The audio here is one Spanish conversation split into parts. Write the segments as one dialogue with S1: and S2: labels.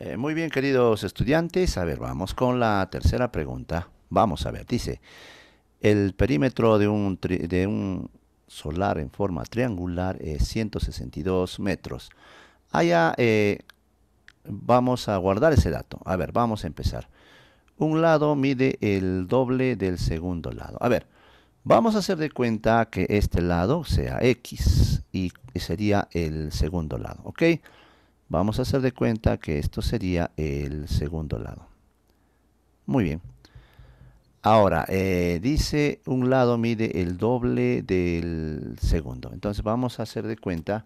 S1: Eh, muy bien, queridos estudiantes. A ver, vamos con la tercera pregunta. Vamos a ver, dice, el perímetro de un, solar en forma triangular es 162 metros. Allá eh, vamos a guardar ese dato. A ver, vamos a empezar. Un lado mide el doble del segundo lado. A ver, vamos a hacer de cuenta que este lado sea X y sería el segundo lado, ¿ok? Vamos a hacer de cuenta que esto sería el segundo lado. Muy bien. Ahora, eh, dice un lado mide el doble del segundo. Entonces vamos a hacer de cuenta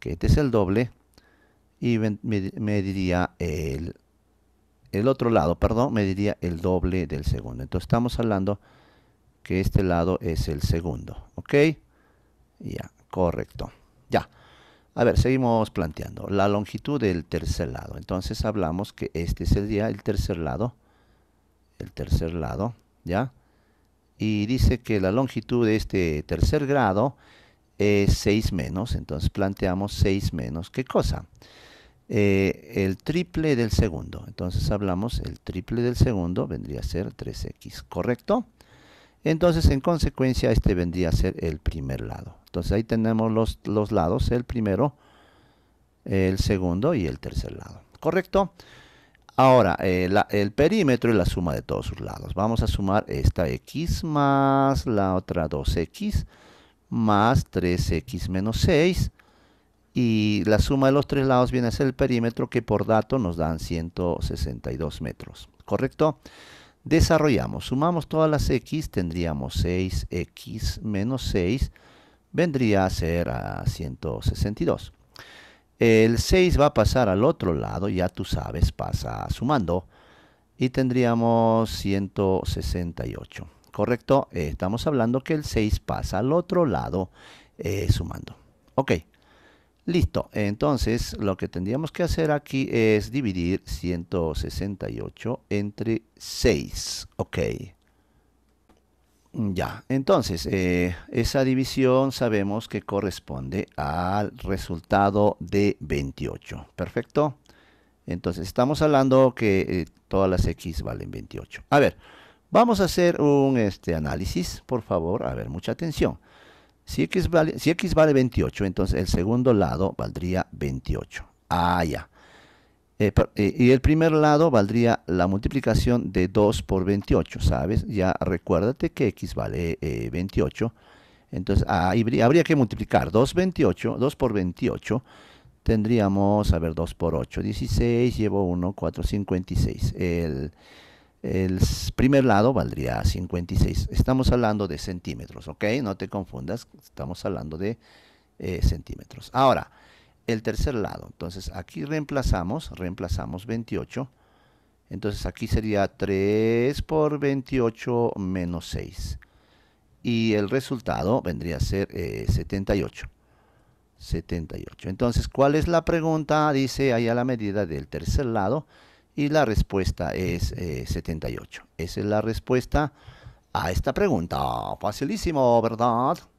S1: que este es el doble y mediría el, el otro lado, perdón, mediría el doble del segundo. Entonces estamos hablando que este lado es el segundo, ¿ok? Ya, correcto. Ya. A ver, seguimos planteando la longitud del tercer lado. Entonces hablamos que este sería el tercer lado, el tercer lado, ¿ya? Y dice que la longitud de este tercer grado es 6 menos, entonces planteamos 6 menos, ¿qué cosa? Eh, el triple del segundo, entonces hablamos el triple del segundo vendría a ser 3x, ¿correcto? Entonces, en consecuencia, este vendría a ser el primer lado. Entonces, ahí tenemos los, lados, el primero, el segundo y el tercer lado. ¿Correcto? Ahora, eh, el perímetro es la suma de todos sus lados. Vamos a sumar esta x más la otra 2x más 3x menos 6. Y la suma de los tres lados viene a ser el perímetro que por dato nos dan 162 metros. ¿Correcto? Desarrollamos, sumamos todas las x, tendríamos 6x menos 6, vendría a ser a 162. El 6 va a pasar al otro lado, ya tú sabes, pasa sumando, y tendríamos 168. ¿Correcto? Eh, estamos hablando que el 6 pasa al otro lado eh, sumando. Ok. Listo, entonces lo que tendríamos que hacer aquí es dividir 168 entre 6, ok. Ya, entonces eh, esa división sabemos que corresponde al resultado de 28, perfecto. Entonces estamos hablando que eh, todas las x valen 28. A ver, vamos a hacer un este, análisis, por favor, a ver, mucha atención. Si x, vale, si x vale 28, entonces el segundo lado valdría 28. Ah, ya. Eh, eh, y el primer lado valdría la multiplicación de 2 por 28, ¿sabes? Ya recuérdate que x vale 28. Eh, entonces habría que multiplicar 2, 28, 2 por 28. Tendríamos, a ver, 2 por 8, 16, llevo 1, 4, 56. El... El primer lado valdría 56. Estamos hablando de centímetros, ¿ok? No te confundas, estamos hablando de eh, centímetros. Ahora, el tercer lado. Entonces, aquí reemplazamos, reemplazamos 28. Entonces, aquí sería 3 por 28 menos 6. Y el resultado vendría a ser 78. Eh, 78. Entonces, ¿cuál es la pregunta? Dice, ahí a la medida del tercer lado, y la respuesta es 78. Eh, Esa es la respuesta a esta pregunta. Facilísimo, ¿verdad?